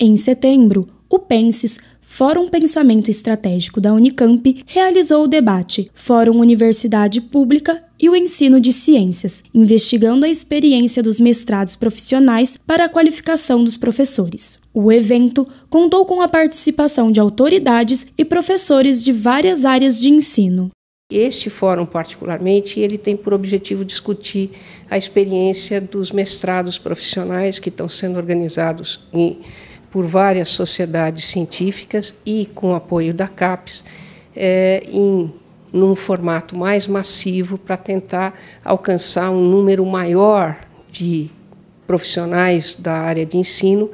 Em setembro, o Penses, Fórum Pensamento Estratégico da Unicamp, realizou o debate Fórum Universidade Pública e o Ensino de Ciências, investigando a experiência dos mestrados profissionais para a qualificação dos professores. O evento contou com a participação de autoridades e professores de várias áreas de ensino. Este fórum, particularmente, ele tem por objetivo discutir a experiência dos mestrados profissionais que estão sendo organizados em por várias sociedades científicas e com apoio da CAPES, é, em num formato mais massivo para tentar alcançar um número maior de profissionais da área de ensino.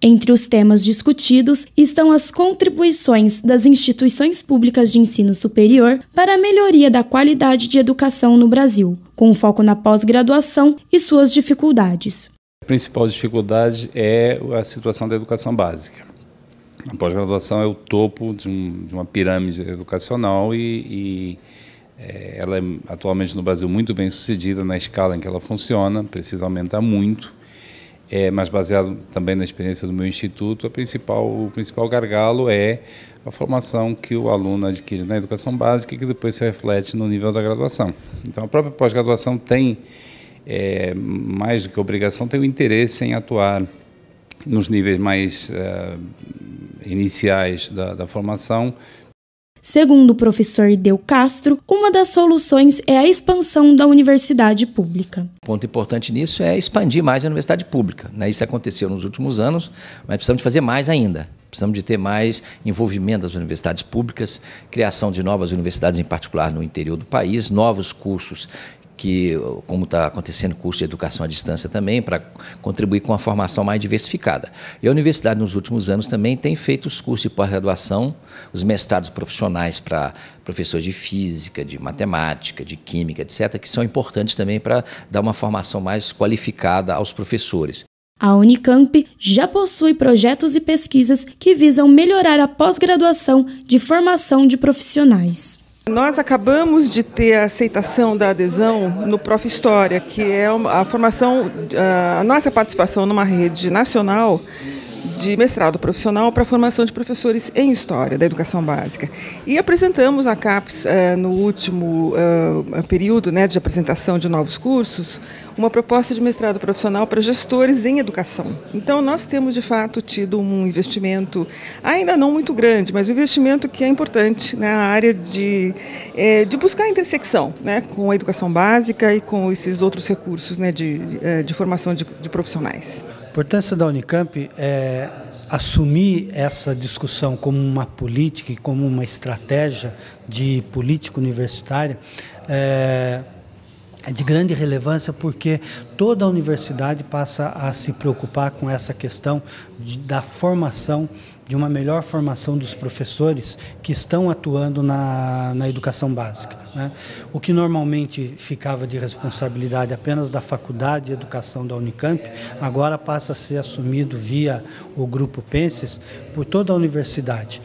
Entre os temas discutidos estão as contribuições das instituições públicas de ensino superior para a melhoria da qualidade de educação no Brasil, com foco na pós-graduação e suas dificuldades. A principal dificuldade é a situação da educação básica. A pós-graduação é o topo de, um, de uma pirâmide educacional e, e é, ela é atualmente no Brasil muito bem sucedida na escala em que ela funciona, precisa aumentar muito, é, mas baseado também na experiência do meu instituto, a principal, o principal gargalo é a formação que o aluno adquire na educação básica e que depois se reflete no nível da graduação. Então a própria pós-graduação tem é, mais do que obrigação, tem o interesse em atuar nos níveis mais uh, iniciais da, da formação. Segundo o professor Deu Castro, uma das soluções é a expansão da universidade pública. O ponto importante nisso é expandir mais a universidade pública. Né? Isso aconteceu nos últimos anos, mas precisamos de fazer mais ainda. Precisamos de ter mais envolvimento das universidades públicas, criação de novas universidades, em particular no interior do país, novos cursos que, como está acontecendo curso de educação à distância também, para contribuir com uma formação mais diversificada. E a universidade, nos últimos anos, também tem feito os cursos de pós-graduação, os mestrados profissionais para professores de física, de matemática, de química, etc., que são importantes também para dar uma formação mais qualificada aos professores. A Unicamp já possui projetos e pesquisas que visam melhorar a pós-graduação de formação de profissionais. Nós acabamos de ter a aceitação da adesão no Prof. História, que é a formação, a nossa participação numa rede nacional de mestrado profissional para a formação de professores em História da Educação Básica. E apresentamos a CAPES eh, no último eh, período né, de apresentação de novos cursos, uma proposta de mestrado profissional para gestores em educação. Então, nós temos, de fato, tido um investimento, ainda não muito grande, mas um investimento que é importante na né, área de, eh, de buscar a intersecção né, com a educação básica e com esses outros recursos né, de, de formação de, de profissionais importância da Unicamp é assumir essa discussão como uma política e como uma estratégia de política universitária é, é de grande relevância porque toda a universidade passa a se preocupar com essa questão de, da formação de uma melhor formação dos professores que estão atuando na, na educação básica. Né? O que normalmente ficava de responsabilidade apenas da Faculdade de Educação da Unicamp, agora passa a ser assumido via o Grupo Penses por toda a universidade.